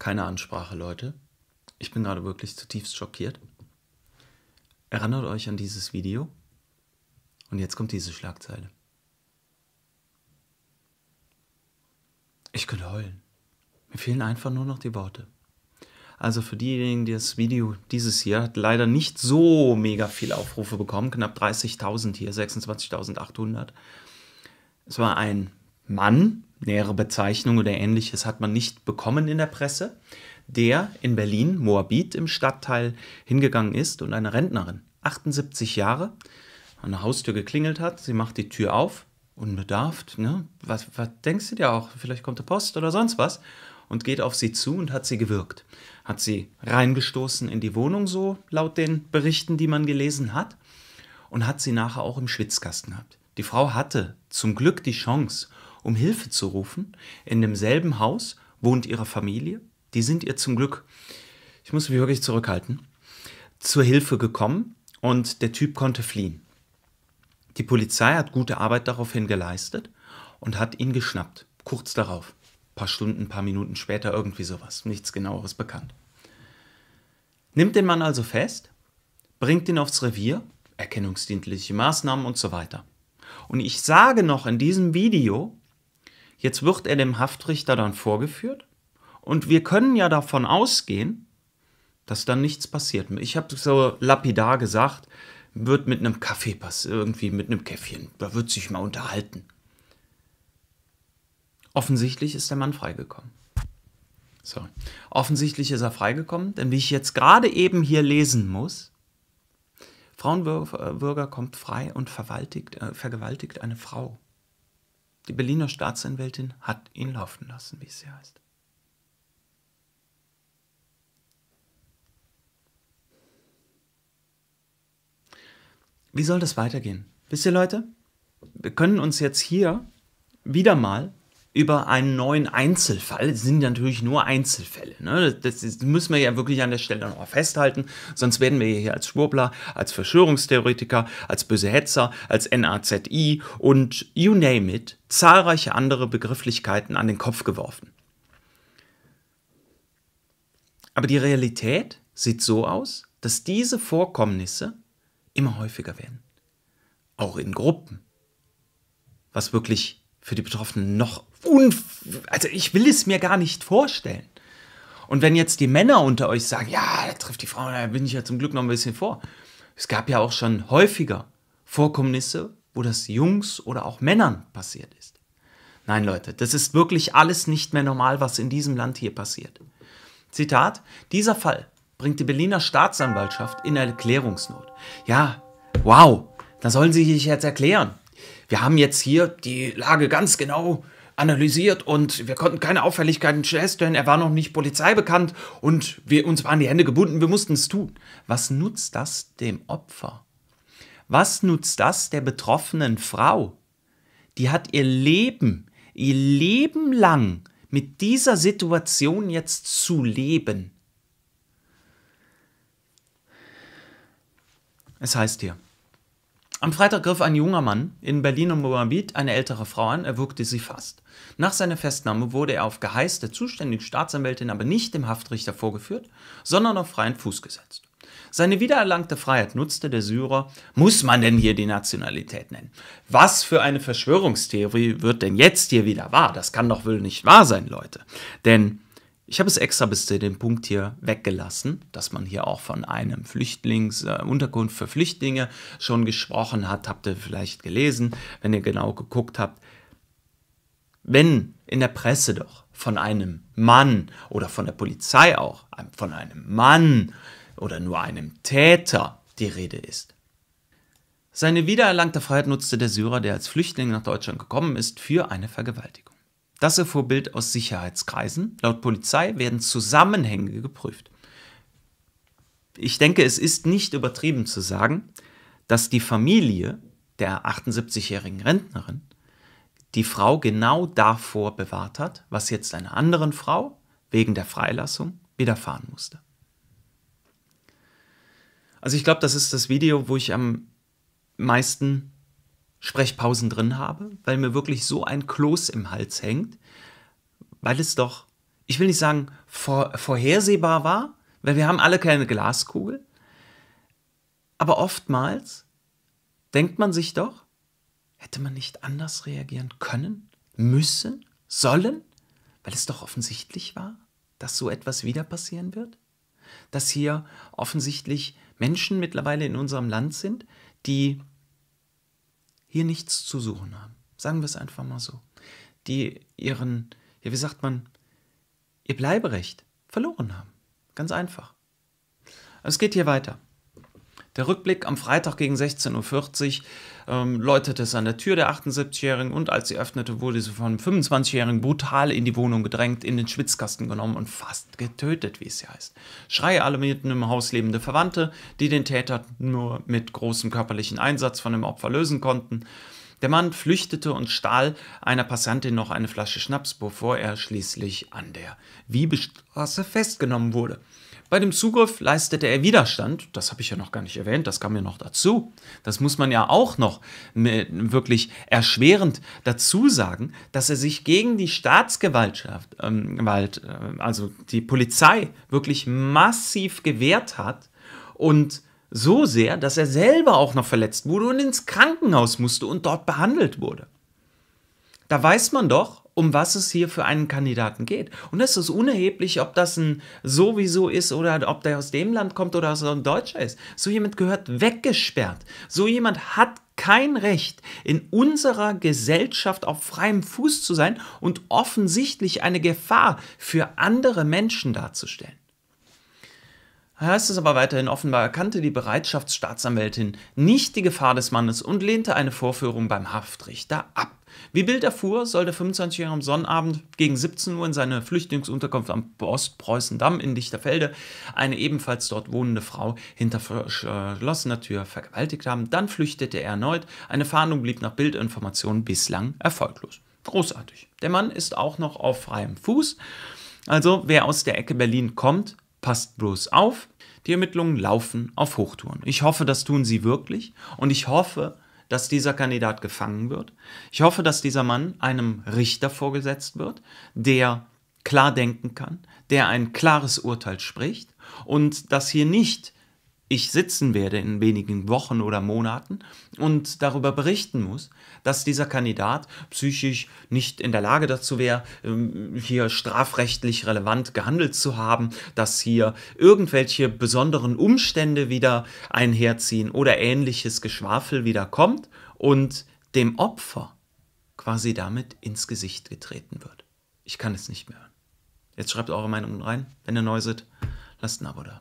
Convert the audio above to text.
Keine Ansprache, Leute. Ich bin gerade wirklich zutiefst schockiert. Erinnert euch an dieses Video? Und jetzt kommt diese Schlagzeile. Ich könnte heulen. Mir fehlen einfach nur noch die Worte. Also für diejenigen, die das Video dieses hier hat leider nicht so mega viele Aufrufe bekommen, knapp 30.000 hier, 26.800. Es war ein Mann, nähere Bezeichnung oder ähnliches hat man nicht bekommen in der Presse, der in Berlin, Moabit im Stadtteil, hingegangen ist und eine Rentnerin, 78 Jahre, an der Haustür geklingelt hat. Sie macht die Tür auf, unbedarft. Ne? Was, was denkst du dir auch? Vielleicht kommt der Post oder sonst was. Und geht auf sie zu und hat sie gewirkt. Hat sie reingestoßen in die Wohnung, so laut den Berichten, die man gelesen hat. Und hat sie nachher auch im Schwitzkasten gehabt. Die Frau hatte zum Glück die Chance um Hilfe zu rufen. In demselben Haus wohnt ihre Familie. Die sind ihr zum Glück, ich muss mich wirklich zurückhalten, zur Hilfe gekommen und der Typ konnte fliehen. Die Polizei hat gute Arbeit daraufhin geleistet und hat ihn geschnappt. Kurz darauf. Ein paar Stunden, ein paar Minuten später, irgendwie sowas. Nichts genaueres bekannt. Nimmt den Mann also fest, bringt ihn aufs Revier, erkennungsdienstliche Maßnahmen und so weiter. Und ich sage noch in diesem Video, Jetzt wird er dem Haftrichter dann vorgeführt und wir können ja davon ausgehen, dass dann nichts passiert. Ich habe so lapidar gesagt, wird mit einem Kaffee passieren, irgendwie mit einem Käffchen, da wird sich mal unterhalten. Offensichtlich ist der Mann freigekommen. So, offensichtlich ist er freigekommen, denn wie ich jetzt gerade eben hier lesen muss, Frauenbürger äh, kommt frei und äh, vergewaltigt eine Frau. Die Berliner Staatsanwältin hat ihn laufen lassen, wie es hier heißt. Wie soll das weitergehen? Wisst ihr Leute, wir können uns jetzt hier wieder mal über einen neuen Einzelfall. Das sind natürlich nur Einzelfälle. Ne? Das, das, müssen wir ja wirklich an der Stelle noch festhalten. Sonst werden wir hier als Schwurbler, als Verschwörungstheoretiker, als böse Hetzer, als NAZI und you name it zahlreiche andere Begrifflichkeiten an den Kopf geworfen. Aber die Realität sieht so aus, dass diese Vorkommnisse immer häufiger werden. Auch in Gruppen. Was wirklich für die Betroffenen noch un... also ich will es mir gar nicht vorstellen. Und wenn jetzt die Männer unter euch sagen, ja, da trifft die Frau, da bin ich ja zum Glück noch ein bisschen vor. Es gab ja auch schon häufiger Vorkommnisse, wo das Jungs oder auch Männern passiert ist. Nein, Leute, das ist wirklich alles nicht mehr normal, was in diesem Land hier passiert. Zitat, dieser Fall bringt die Berliner Staatsanwaltschaft in Erklärungsnot. Ja, wow, da sollen sie sich jetzt erklären wir haben jetzt hier die Lage ganz genau analysiert und wir konnten keine Auffälligkeiten feststellen. Er war noch nicht polizeibekannt und wir, uns waren die Hände gebunden, wir mussten es tun. Was nutzt das dem Opfer? Was nutzt das der betroffenen Frau? Die hat ihr Leben, ihr Leben lang mit dieser Situation jetzt zu leben. Es heißt hier, am Freitag griff ein junger Mann in Berlin und Moabit eine ältere Frau an, erwürgte sie fast. Nach seiner Festnahme wurde er auf Geheiß der zuständigen Staatsanwältin aber nicht dem Haftrichter vorgeführt, sondern auf freien Fuß gesetzt. Seine wiedererlangte Freiheit nutzte der Syrer, muss man denn hier die Nationalität nennen? Was für eine Verschwörungstheorie wird denn jetzt hier wieder wahr? Das kann doch wohl nicht wahr sein, Leute. Denn ich habe es extra bis zu dem Punkt hier weggelassen, dass man hier auch von einem Flüchtlingsunterkunft äh, für Flüchtlinge schon gesprochen hat, habt ihr vielleicht gelesen, wenn ihr genau geguckt habt. Wenn in der Presse doch von einem Mann oder von der Polizei auch von einem Mann oder nur einem Täter die Rede ist. Seine wiedererlangte Freiheit nutzte der Syrer, der als Flüchtling nach Deutschland gekommen ist, für eine Vergewaltigung. Das erfuhr Bild aus Sicherheitskreisen. Laut Polizei werden Zusammenhänge geprüft. Ich denke, es ist nicht übertrieben zu sagen, dass die Familie der 78-jährigen Rentnerin die Frau genau davor bewahrt hat, was jetzt einer anderen Frau wegen der Freilassung widerfahren musste. Also ich glaube, das ist das Video, wo ich am meisten Sprechpausen drin habe, weil mir wirklich so ein Kloß im Hals hängt, weil es doch, ich will nicht sagen, vor, vorhersehbar war, weil wir haben alle keine Glaskugel, aber oftmals denkt man sich doch, hätte man nicht anders reagieren können, müssen, sollen, weil es doch offensichtlich war, dass so etwas wieder passieren wird, dass hier offensichtlich Menschen mittlerweile in unserem Land sind, die hier nichts zu suchen haben. Sagen wir es einfach mal so. Die ihren, ja, wie sagt man, ihr Bleiberecht verloren haben. Ganz einfach. Es geht hier weiter. Der Rückblick am Freitag gegen 16.40 Uhr ähm, läutete es an der Tür der 78-Jährigen und als sie öffnete, wurde sie von einem 25-Jährigen brutal in die Wohnung gedrängt, in den Schwitzkasten genommen und fast getötet, wie es hier heißt. Schreie alarmierten im Haus lebende Verwandte, die den Täter nur mit großem körperlichen Einsatz von dem Opfer lösen konnten. Der Mann flüchtete und stahl einer Passantin noch eine Flasche Schnaps, bevor er schließlich an der Wiebestraße festgenommen wurde. Bei dem Zugriff leistete er Widerstand, das habe ich ja noch gar nicht erwähnt, das kam ja noch dazu. Das muss man ja auch noch wirklich erschwerend dazu sagen, dass er sich gegen die Staatsgewaltschaft, ähm, äh, also die Polizei, wirklich massiv gewehrt hat und so sehr, dass er selber auch noch verletzt wurde und ins Krankenhaus musste und dort behandelt wurde. Da weiß man doch, um was es hier für einen Kandidaten geht. Und es ist unerheblich, ob das ein sowieso ist oder ob der aus dem Land kommt oder aus ein Deutscher ist. So jemand gehört weggesperrt. So jemand hat kein Recht, in unserer Gesellschaft auf freiem Fuß zu sein und offensichtlich eine Gefahr für andere Menschen darzustellen. Heißt es aber weiterhin, offenbar erkannte die Bereitschaftsstaatsanwältin nicht die Gefahr des Mannes und lehnte eine Vorführung beim Haftrichter ab. Wie Bild erfuhr, soll der 25-Jährige am Sonnabend gegen 17 Uhr in seine Flüchtlingsunterkunft am Ostpreußendamm in Dichterfelde eine ebenfalls dort wohnende Frau hinter verschlossener Tür vergewaltigt haben. Dann flüchtete er erneut. Eine Fahndung blieb nach Bildinformationen bislang erfolglos. Großartig. Der Mann ist auch noch auf freiem Fuß. Also, wer aus der Ecke Berlin kommt, passt bloß auf. Die Ermittlungen laufen auf Hochtouren. Ich hoffe, das tun sie wirklich und ich hoffe, dass dieser Kandidat gefangen wird. Ich hoffe, dass dieser Mann einem Richter vorgesetzt wird, der klar denken kann, der ein klares Urteil spricht und dass hier nicht ich sitzen werde in wenigen Wochen oder Monaten und darüber berichten muss, dass dieser Kandidat psychisch nicht in der Lage dazu wäre, ähm, hier strafrechtlich relevant gehandelt zu haben, dass hier irgendwelche besonderen Umstände wieder einherziehen oder ähnliches Geschwafel wieder kommt und dem Opfer quasi damit ins Gesicht getreten wird. Ich kann es nicht mehr hören. Jetzt schreibt eure Meinung rein, wenn ihr neu seid. Lasst ein Abo da.